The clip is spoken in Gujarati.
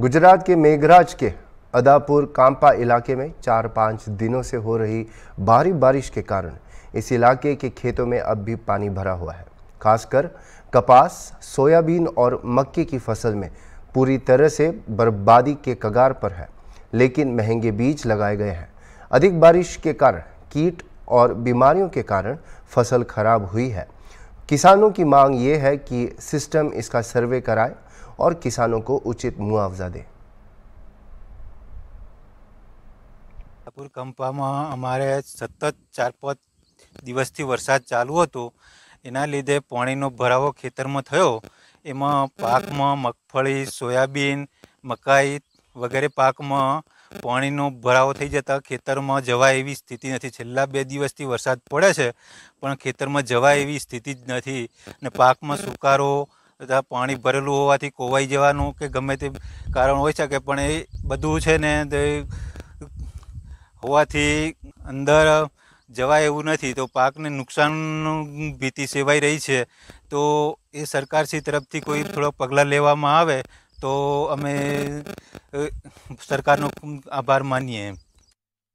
गुजरात के मेघराज के अदापुर कांपा इलाके में चार पाँच दिनों से हो रही भारी बारिश के कारण इस इलाके के खेतों में अब भी पानी भरा हुआ है खासकर कपास सोयाबीन और मक्के की फसल में पूरी तरह से बर्बादी के कगार पर है लेकिन महंगे बीज लगाए गए हैं अधिक बारिश के कारण कीट और बीमारियों के कारण फसल खराब हुई है કિસાનોની માંગ એ છે કે સિસ્ટમ ઇસકા સર્વે કરાય અને કિસાનોને ઉચિત મુઆવઝા દે. કપુર કંપામાં અમારે સતત 4-5 દિવસથી વરસાદ ચાલુ હતો એના લીધે પાણીનો ભરાવો ખેતરમાં થયો એમાં પાકમાં મગફળી, સોયાબીન, મકાઈ વગેરે પાકમાં પાણી નો ભરાવો થઈ જતો ખેતરમાં જવાય એવી સ્થિતિ નથી છેલ્લા બે દિવસથી વરસાદ પડે છે પણ ખેતરમાં જવાય એવી સ્થિતિ જ નથી અને પાકમાં સુકારો બધા પાણી ભરેલું હોવાથી કોવાય જવાનું કે ગમે તે કારણ હોય છે કે પણ એ બધું છે ને હોવાથી અંદર જવાય એવું નથી તો પાકને નુકસાનની ભીતિ સેવાઈ રહી છે તો એ સરકાર શ્રી તરફથી કોઈ થોડો પગલા લેવામાં આવે तो अमे सरकार आभार मानिए